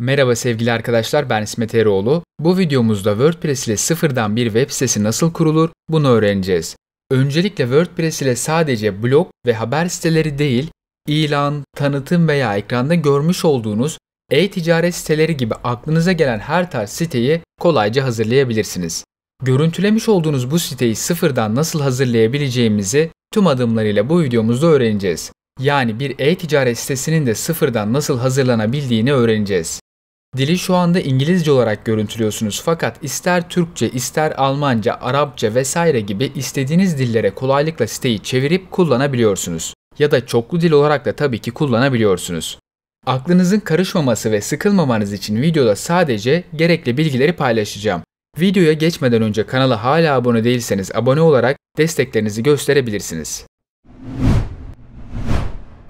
Merhaba sevgili arkadaşlar ben İsmet Eroğlu. Bu videomuzda WordPress ile sıfırdan bir web sitesi nasıl kurulur bunu öğreneceğiz. Öncelikle WordPress ile sadece blog ve haber siteleri değil, ilan, tanıtım veya ekranda görmüş olduğunuz e-ticaret siteleri gibi aklınıza gelen her tarz siteyi kolayca hazırlayabilirsiniz. Görüntülemiş olduğunuz bu siteyi sıfırdan nasıl hazırlayabileceğimizi tüm adımlarıyla bu videomuzda öğreneceğiz. Yani bir e-ticaret sitesinin de sıfırdan nasıl hazırlanabildiğini öğreneceğiz. Dili şu anda İngilizce olarak görüntülüyorsunuz fakat ister Türkçe, ister Almanca, Arapça vesaire gibi istediğiniz dillere kolaylıkla siteyi çevirip kullanabiliyorsunuz. Ya da çoklu dil olarak da tabii ki kullanabiliyorsunuz. Aklınızın karışmaması ve sıkılmamanız için videoda sadece gerekli bilgileri paylaşacağım. Videoya geçmeden önce kanala hala abone değilseniz abone olarak desteklerinizi gösterebilirsiniz.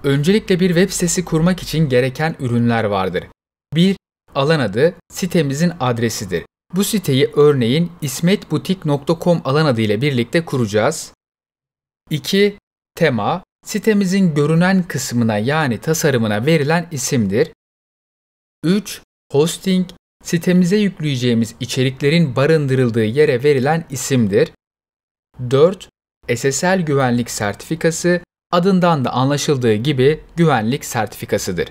Öncelikle bir web sitesi kurmak için gereken ürünler vardır. 1. Alan adı sitemizin adresidir. Bu siteyi örneğin ismetbutik.com alan adı ile birlikte kuracağız. 2. Tema sitemizin görünen kısmına yani tasarımına verilen isimdir. 3. Hosting sitemize yükleyeceğimiz içeriklerin barındırıldığı yere verilen isimdir. 4. SSL güvenlik sertifikası adından da anlaşıldığı gibi güvenlik sertifikasıdır.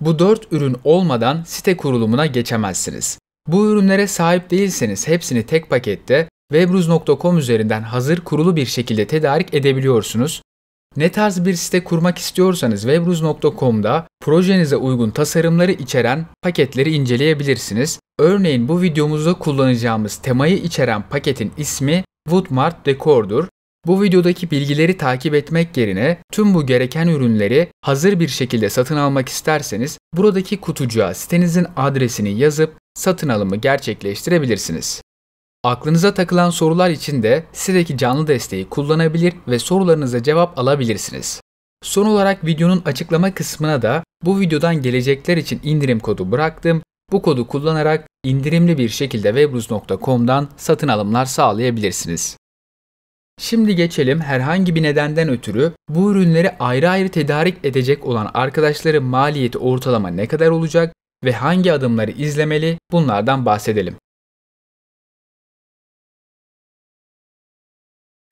Bu 4 ürün olmadan site kurulumuna geçemezsiniz. Bu ürünlere sahip değilseniz hepsini tek pakette webruz.com üzerinden hazır kurulu bir şekilde tedarik edebiliyorsunuz. Ne tarz bir site kurmak istiyorsanız webruz.com'da projenize uygun tasarımları içeren paketleri inceleyebilirsiniz. Örneğin bu videomuzda kullanacağımız temayı içeren paketin ismi Woodmart Decor'dur bu videodaki bilgileri takip etmek yerine tüm bu gereken ürünleri hazır bir şekilde satın almak isterseniz buradaki kutucuğa sitenizin adresini yazıp satın alımı gerçekleştirebilirsiniz. Aklınıza takılan sorular için de sitedeki canlı desteği kullanabilir ve sorularınıza cevap alabilirsiniz. Son olarak videonun açıklama kısmına da bu videodan gelecekler için indirim kodu bıraktım. Bu kodu kullanarak indirimli bir şekilde webruz.com'dan satın alımlar sağlayabilirsiniz. Şimdi geçelim herhangi bir nedenden ötürü bu ürünleri ayrı ayrı tedarik edecek olan arkadaşların maliyeti ortalama ne kadar olacak ve hangi adımları izlemeli bunlardan bahsedelim.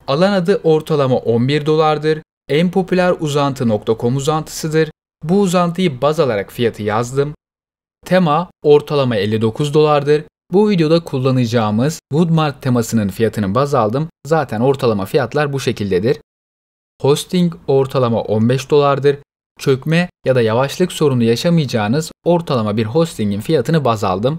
Alan adı ortalama 11 dolardır. En popüler uzantı uzantı.com uzantısıdır. Bu uzantıyı baz alarak fiyatı yazdım. Tema ortalama 59 dolardır. Bu videoda kullanacağımız Woodmart temasının fiyatını baz aldım. Zaten ortalama fiyatlar bu şekildedir. Hosting ortalama 15 dolardır. Çökme ya da yavaşlık sorunu yaşamayacağınız ortalama bir hostingin fiyatını baz aldım.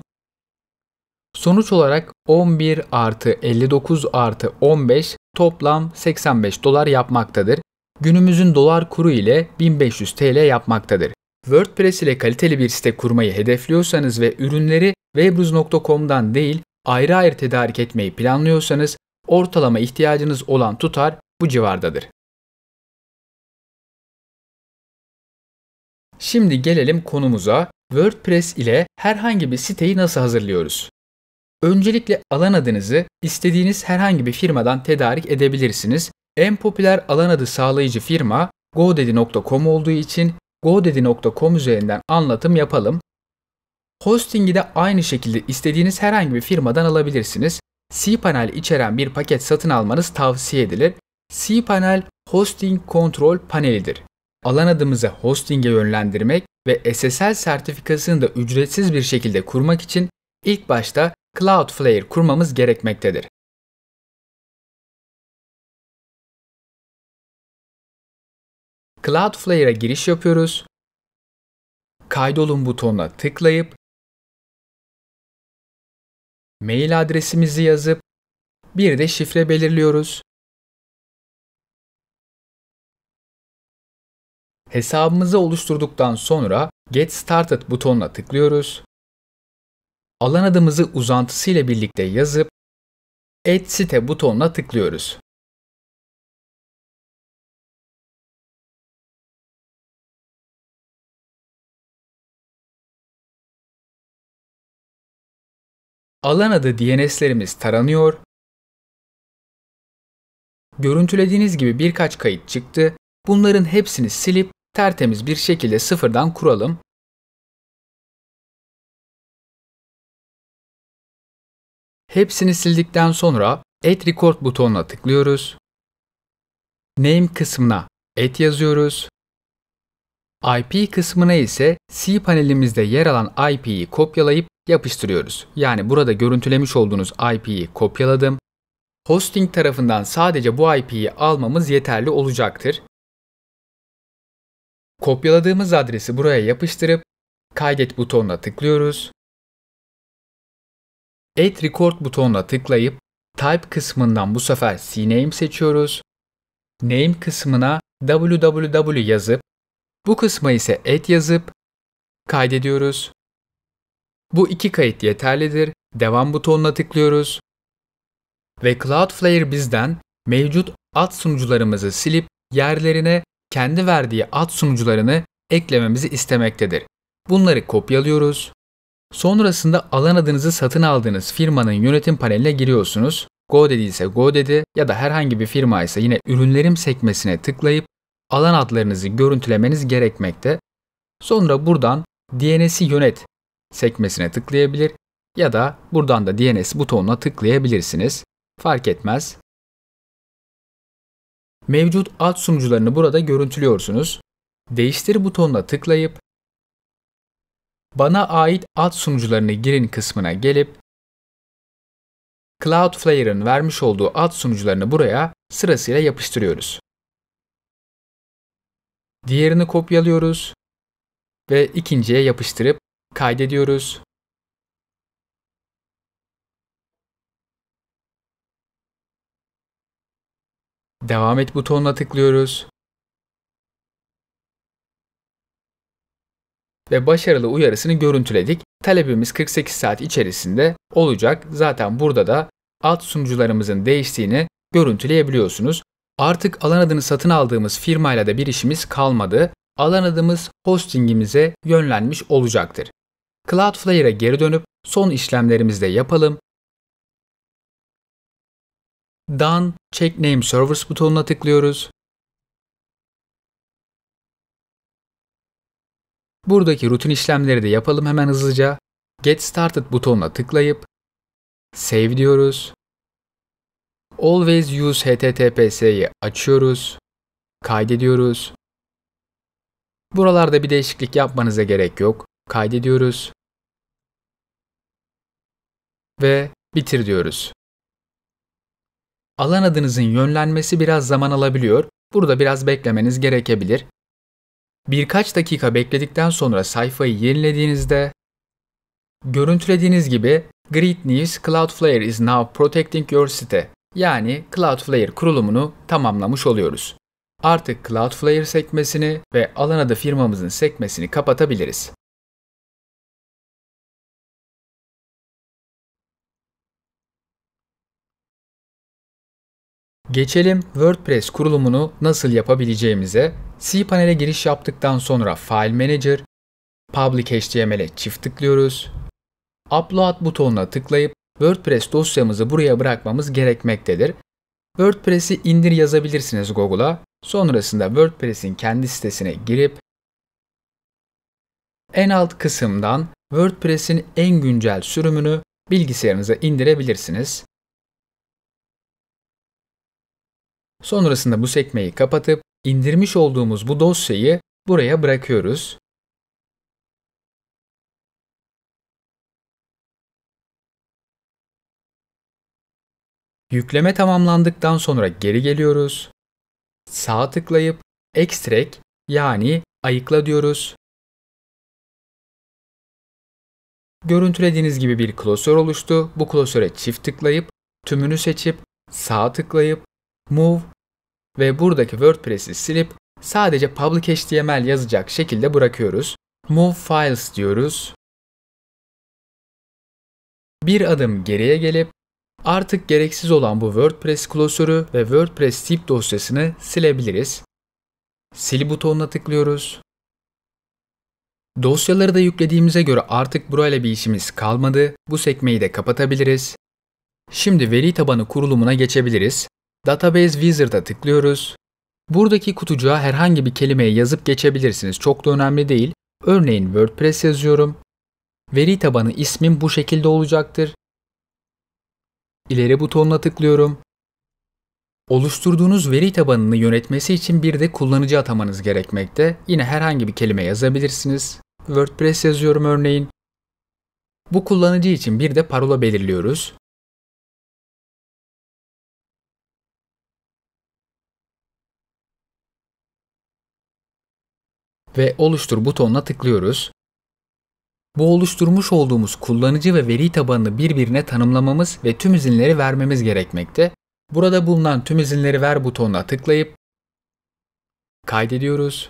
Sonuç olarak 11 artı 59 artı 15 toplam 85 dolar yapmaktadır. Günümüzün dolar kuru ile 1500 TL yapmaktadır. WordPress ile kaliteli bir site kurmayı hedefliyorsanız ve ürünleri webruz.com'dan değil ayrı ayrı tedarik etmeyi planlıyorsanız ortalama ihtiyacınız olan tutar bu civardadır. Şimdi gelelim konumuza. WordPress ile herhangi bir siteyi nasıl hazırlıyoruz? Öncelikle alan adınızı istediğiniz herhangi bir firmadan tedarik edebilirsiniz. En popüler alan adı sağlayıcı firma godaddy.com olduğu için godaddy.com üzerinden anlatım yapalım. Hosting'i de aynı şekilde istediğiniz herhangi bir firmadan alabilirsiniz. cPanel içeren bir paket satın almanız tavsiye edilir. cPanel hosting kontrol panelidir. Alan adımızı hosting'e yönlendirmek ve SSL sertifikasını da ücretsiz bir şekilde kurmak için ilk başta Cloudflare kurmamız gerekmektedir. Cloudflare'a giriş yapıyoruz. Kaydolun butonuna tıklayıp mail adresimizi yazıp bir de şifre belirliyoruz. Hesabımızı oluşturduktan sonra Get Started butonuna tıklıyoruz. Alan adımızı uzantısı ile birlikte yazıp Add site butonuna tıklıyoruz. Alan adı DNS'lerimiz taranıyor. Görüntülediğiniz gibi birkaç kayıt çıktı. Bunların hepsini silip tertemiz bir şekilde sıfırdan kuralım. Hepsini sildikten sonra Add Record butonuna tıklıyoruz. Name kısmına Add yazıyoruz. IP kısmına ise C panelimizde yer alan IP'yi kopyalayıp yapıştırıyoruz. Yani burada görüntülemiş olduğunuz IP'yi kopyaladım. Hosting tarafından sadece bu IP'yi almamız yeterli olacaktır. Kopyaladığımız adresi buraya yapıştırıp kaydet butonuna tıklıyoruz. Add Record butonuna tıklayıp Type kısmından bu sefer CNAME seçiyoruz. Name kısmına www yazıp bu kısma ise add yazıp kaydediyoruz. Bu iki kayıt yeterlidir. Devam butonuna tıklıyoruz. Ve Cloudflare bizden mevcut ad sunucularımızı silip yerlerine kendi verdiği ad sunucularını eklememizi istemektedir. Bunları kopyalıyoruz. Sonrasında alan adınızı satın aldığınız firmanın yönetim paneline giriyorsunuz. GoDaddy ise GoDaddy ya da herhangi bir firma ise yine ürünlerim sekmesine tıklayıp alan adlarınızı görüntülemeniz gerekmekte. Sonra buradan DNS'i yönet sekmesine tıklayabilir ya da buradan da DNS butonuna tıklayabilirsiniz. Fark etmez. Mevcut alt sunucularını burada görüntülüyorsunuz. Değiştir butonuna tıklayıp bana ait alt sunucularını girin kısmına gelip Cloudflare'ın vermiş olduğu alt sunucularını buraya sırasıyla yapıştırıyoruz. Diğerini kopyalıyoruz ve ikinciye yapıştırıp kaydediyoruz. Devam et butonuna tıklıyoruz. Ve başarılı uyarısını görüntüledik. Talebimiz 48 saat içerisinde olacak. Zaten burada da alt sunucularımızın değiştiğini görüntüleyebiliyorsunuz. Artık alan adını satın aldığımız firmayla da bir işimiz kalmadı. Alan adımız hostingimize yönlenmiş olacaktır. Cloudflare'e geri dönüp son işlemlerimizde yapalım. Done, Check Name Servers butonuna tıklıyoruz. Buradaki rutin işlemleri de yapalım hemen hızlıca. Get Started butonuna tıklayıp Save diyoruz. Always Use HTTPS'yi açıyoruz. Kaydediyoruz. Buralarda bir değişiklik yapmanıza gerek yok kaydediyoruz ve bitir diyoruz. Alan adınızın yönlenmesi biraz zaman alabiliyor. Burada biraz beklemeniz gerekebilir. Birkaç dakika bekledikten sonra sayfayı yenilediğinizde görüntülediğiniz gibi Grid News Cloudflare is now protecting your site yani Cloudflare kurulumunu tamamlamış oluyoruz. Artık Cloudflare sekmesini ve alan adı firmamızın sekmesini kapatabiliriz. Geçelim WordPress kurulumunu nasıl yapabileceğimize. cPanel'e giriş yaptıktan sonra File Manager, Public HTML'e çift tıklıyoruz. Upload butonuna tıklayıp WordPress dosyamızı buraya bırakmamız gerekmektedir. WordPress'i indir yazabilirsiniz Google'a. Sonrasında WordPress'in kendi sitesine girip en alt kısımdan WordPress'in en güncel sürümünü bilgisayarınıza indirebilirsiniz. Sonrasında bu sekmeyi kapatıp indirmiş olduğumuz bu dosyayı buraya bırakıyoruz. Yükleme tamamlandıktan sonra geri geliyoruz. Sağ tıklayıp Extract yani ayıkla diyoruz. Görüntülediğiniz gibi bir klasör oluştu. Bu klasöre çift tıklayıp tümünü seçip sağ tıklayıp move ve buradaki WordPress'i silip sadece public html yazacak şekilde bırakıyoruz. Move files diyoruz. Bir adım geriye gelip artık gereksiz olan bu WordPress klasörü ve WordPress tip dosyasını silebiliriz. Sil butonuna tıklıyoruz. Dosyaları da yüklediğimize göre artık burayla bir işimiz kalmadı. Bu sekmeyi de kapatabiliriz. Şimdi veri tabanı kurulumuna geçebiliriz. Database Wizard'a tıklıyoruz. Buradaki kutucuğa herhangi bir kelimeyi yazıp geçebilirsiniz. Çok da önemli değil. Örneğin WordPress yazıyorum. Veri tabanı ismim bu şekilde olacaktır. İleri butonuna tıklıyorum. Oluşturduğunuz veri tabanını yönetmesi için bir de kullanıcı atamanız gerekmekte. Yine herhangi bir kelime yazabilirsiniz. WordPress yazıyorum örneğin. Bu kullanıcı için bir de parola belirliyoruz. ve oluştur butonuna tıklıyoruz. Bu oluşturmuş olduğumuz kullanıcı ve veri tabanını birbirine tanımlamamız ve tüm izinleri vermemiz gerekmekte. Burada bulunan tüm izinleri ver butonuna tıklayıp kaydediyoruz.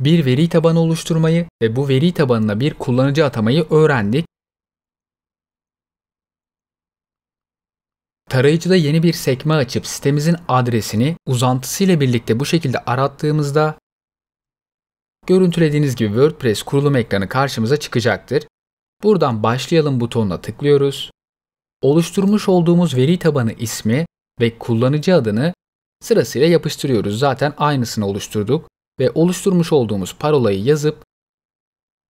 Bir veri tabanı oluşturmayı ve bu veri tabanına bir kullanıcı atamayı öğrendik. Tarayıcıda yeni bir sekme açıp sitemizin adresini uzantısı ile birlikte bu şekilde arattığımızda Görüntülediğiniz gibi WordPress kurulum ekranı karşımıza çıkacaktır. Buradan başlayalım butonuna tıklıyoruz. Oluşturmuş olduğumuz veri tabanı ismi ve kullanıcı adını sırasıyla yapıştırıyoruz. Zaten aynısını oluşturduk ve oluşturmuş olduğumuz parolayı yazıp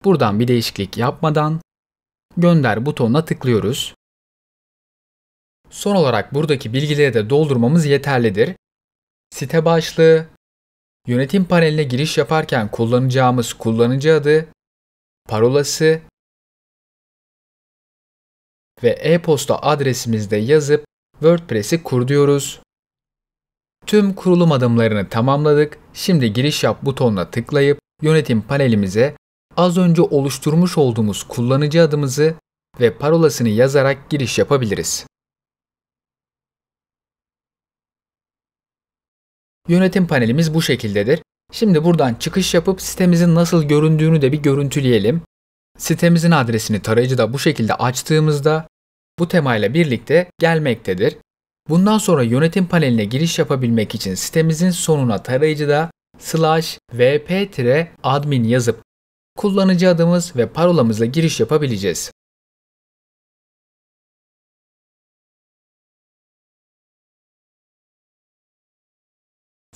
buradan bir değişiklik yapmadan gönder butonuna tıklıyoruz. Son olarak buradaki bilgileri de doldurmamız yeterlidir. Site başlığı, Yönetim paneline giriş yaparken kullanacağımız kullanıcı adı, parolası ve e-posta adresimizde yazıp WordPress'i kur diyoruz. Tüm kurulum adımlarını tamamladık. Şimdi giriş yap butonuna tıklayıp yönetim panelimize az önce oluşturmuş olduğumuz kullanıcı adımızı ve parolasını yazarak giriş yapabiliriz. Yönetim panelimiz bu şekildedir. Şimdi buradan çıkış yapıp sitemizin nasıl göründüğünü de bir görüntüleyelim. Sitemizin adresini tarayıcıda bu şekilde açtığımızda bu temayla birlikte gelmektedir. Bundan sonra yönetim paneline giriş yapabilmek için sitemizin sonuna tarayıcıda slash vp-admin yazıp kullanıcı adımız ve parolamızla giriş yapabileceğiz.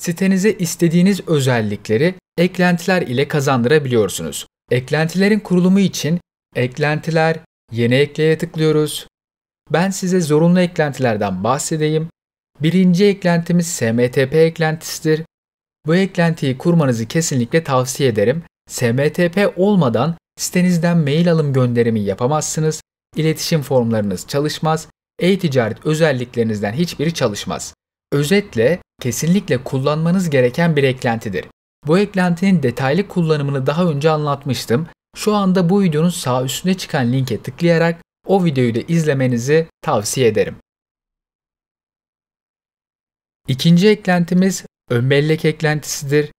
Sitenize istediğiniz özellikleri eklentiler ile kazandırabiliyorsunuz. Eklentilerin kurulumu için eklentiler, yeni ekleye tıklıyoruz. Ben size zorunlu eklentilerden bahsedeyim. Birinci eklentimiz SMTP eklentisidir. Bu eklentiyi kurmanızı kesinlikle tavsiye ederim. SMTP olmadan sitenizden mail alım gönderimi yapamazsınız, İletişim formlarınız çalışmaz, e-ticaret özelliklerinizden hiçbiri çalışmaz. Özetle kesinlikle kullanmanız gereken bir eklentidir. Bu eklentinin detaylı kullanımını daha önce anlatmıştım. Şu anda bu videonun sağ üstüne çıkan linke tıklayarak o videoyu da izlemenizi tavsiye ederim. İkinci eklentimiz ön bellek eklentisidir.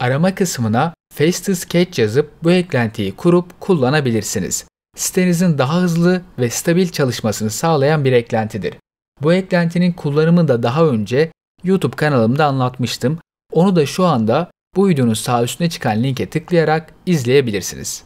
Arama kısmına Face Sketch yazıp bu eklentiyi kurup kullanabilirsiniz. Sitenizin daha hızlı ve stabil çalışmasını sağlayan bir eklentidir. Bu eklentinin kullanımı da daha önce YouTube kanalımda anlatmıştım. Onu da şu anda bu videonun sağ üstüne çıkan linke tıklayarak izleyebilirsiniz.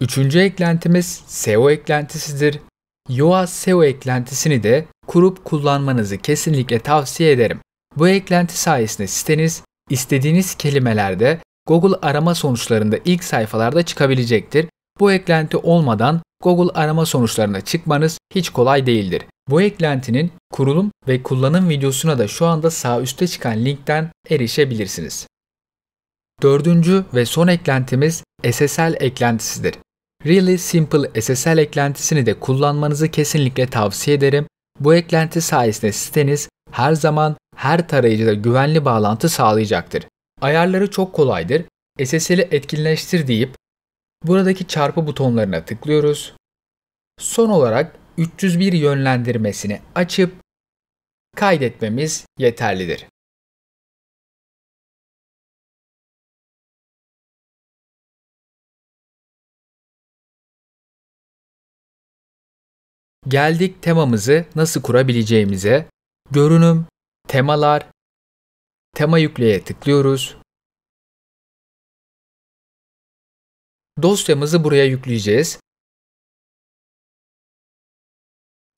Üçüncü eklentimiz SEO eklentisidir. Yoa SEO eklentisini de kurup kullanmanızı kesinlikle tavsiye ederim. Bu eklenti sayesinde siteniz istediğiniz kelimelerde Google arama sonuçlarında ilk sayfalarda çıkabilecektir. Bu eklenti olmadan Google arama sonuçlarına çıkmanız hiç kolay değildir. Bu eklentinin kurulum ve kullanım videosuna da şu anda sağ üstte çıkan linkten erişebilirsiniz. Dördüncü ve son eklentimiz SSL eklentisidir. Really Simple SSL eklentisini de kullanmanızı kesinlikle tavsiye ederim. Bu eklenti sayesinde siteniz her zaman her tarayıcıda güvenli bağlantı sağlayacaktır. Ayarları çok kolaydır. SSL'i etkinleştir deyip Buradaki çarpı butonlarına tıklıyoruz. Son olarak 301 yönlendirmesini açıp kaydetmemiz yeterlidir. Geldik temamızı nasıl kurabileceğimize. Görünüm, temalar, tema yükleye tıklıyoruz. Dosyamızı buraya yükleyeceğiz.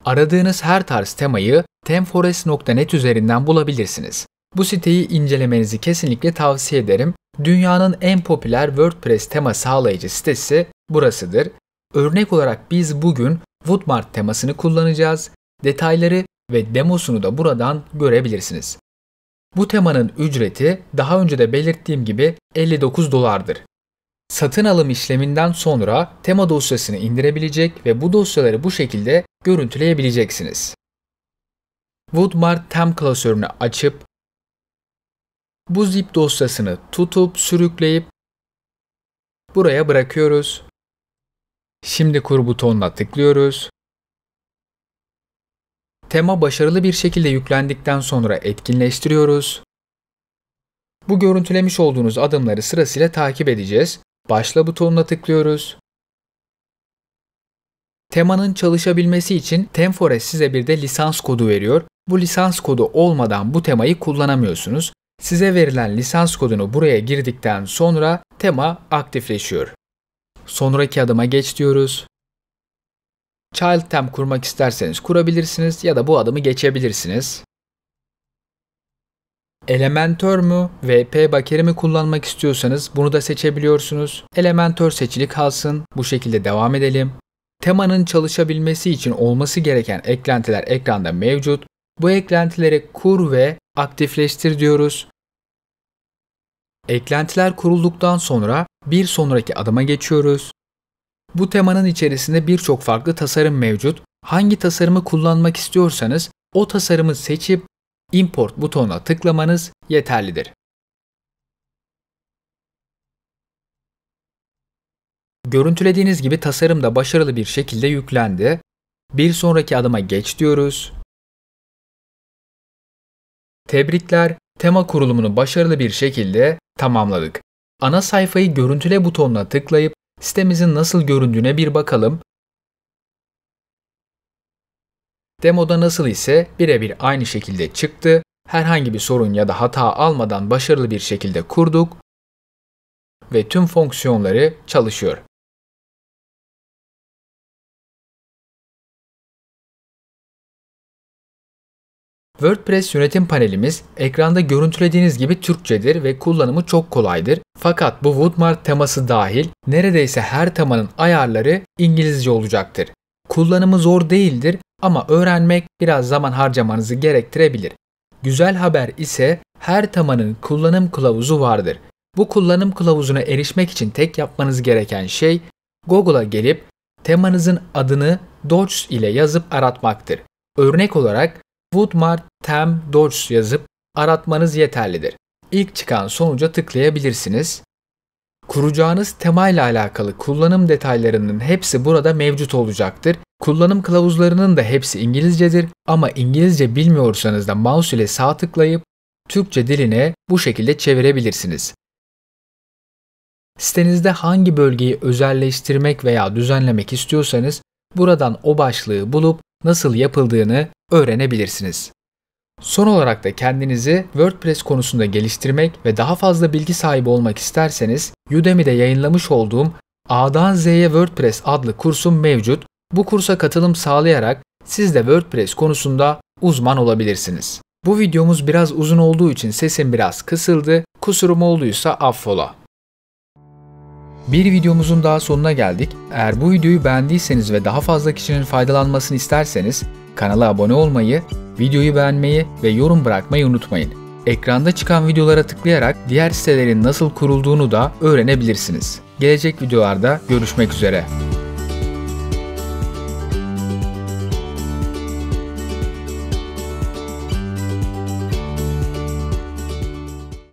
Aradığınız her tarz temayı temforest.net üzerinden bulabilirsiniz. Bu siteyi incelemenizi kesinlikle tavsiye ederim. Dünyanın en popüler WordPress tema sağlayıcı sitesi burasıdır. Örnek olarak biz bugün Woodmart temasını kullanacağız. Detayları ve demosunu da buradan görebilirsiniz. Bu temanın ücreti daha önce de belirttiğim gibi 59 dolardır. Satın alım işleminden sonra tema dosyasını indirebilecek ve bu dosyaları bu şekilde görüntüleyebileceksiniz. Woodmart tem klasörünü açıp bu zip dosyasını tutup sürükleyip buraya bırakıyoruz. Şimdi kur butonuna tıklıyoruz. Tema başarılı bir şekilde yüklendikten sonra etkinleştiriyoruz. Bu görüntülemiş olduğunuz adımları sırasıyla takip edeceğiz. Başla butonuna tıklıyoruz. Temanın çalışabilmesi için Temforest size bir de lisans kodu veriyor. Bu lisans kodu olmadan bu temayı kullanamıyorsunuz. Size verilen lisans kodunu buraya girdikten sonra tema aktifleşiyor. Sonraki adıma geç diyoruz. Child Tem kurmak isterseniz kurabilirsiniz ya da bu adımı geçebilirsiniz. Elementor mu, VP Bakeri mi kullanmak istiyorsanız bunu da seçebiliyorsunuz. Elementor seçili kalsın. Bu şekilde devam edelim. Temanın çalışabilmesi için olması gereken eklentiler ekranda mevcut. Bu eklentilere kur ve aktifleştir diyoruz. Eklentiler kurulduktan sonra bir sonraki adıma geçiyoruz. Bu temanın içerisinde birçok farklı tasarım mevcut. Hangi tasarımı kullanmak istiyorsanız o tasarımı seçip import butonuna tıklamanız yeterlidir. Görüntülediğiniz gibi tasarım da başarılı bir şekilde yüklendi. Bir sonraki adıma geç diyoruz. Tebrikler, tema kurulumunu başarılı bir şekilde tamamladık. Ana sayfayı görüntüle butonuna tıklayıp sitemizin nasıl göründüğüne bir bakalım Demoda nasıl ise birebir aynı şekilde çıktı. Herhangi bir sorun ya da hata almadan başarılı bir şekilde kurduk ve tüm fonksiyonları çalışıyor. WordPress yönetim panelimiz ekranda görüntülediğiniz gibi Türkçedir ve kullanımı çok kolaydır. Fakat bu Woodmark teması dahil neredeyse her temanın ayarları İngilizce olacaktır. Kullanımı zor değildir ama öğrenmek biraz zaman harcamanızı gerektirebilir. Güzel haber ise her tamanın kullanım kılavuzu vardır. Bu kullanım kılavuzuna erişmek için tek yapmanız gereken şey Google'a gelip temanızın adını Dodge ile yazıp aratmaktır. Örnek olarak Woodmart Tem Dodge yazıp aratmanız yeterlidir. İlk çıkan sonuca tıklayabilirsiniz. Kuracağınız temayla alakalı kullanım detaylarının hepsi burada mevcut olacaktır Kullanım kılavuzlarının da hepsi İngilizcedir ama İngilizce bilmiyorsanız da mouse ile sağ tıklayıp Türkçe diline bu şekilde çevirebilirsiniz. Sitenizde hangi bölgeyi özelleştirmek veya düzenlemek istiyorsanız buradan o başlığı bulup nasıl yapıldığını öğrenebilirsiniz. Son olarak da kendinizi WordPress konusunda geliştirmek ve daha fazla bilgi sahibi olmak isterseniz Udemy'de yayınlamış olduğum A'dan Z'ye WordPress adlı kursum mevcut. Bu kursa katılım sağlayarak siz de WordPress konusunda uzman olabilirsiniz. Bu videomuz biraz uzun olduğu için sesim biraz kısıldı. Kusurum olduysa affola. Bir videomuzun daha sonuna geldik. Eğer bu videoyu beğendiyseniz ve daha fazla kişinin faydalanmasını isterseniz kanala abone olmayı, videoyu beğenmeyi ve yorum bırakmayı unutmayın. Ekranda çıkan videolara tıklayarak diğer sitelerin nasıl kurulduğunu da öğrenebilirsiniz. Gelecek videolarda görüşmek üzere.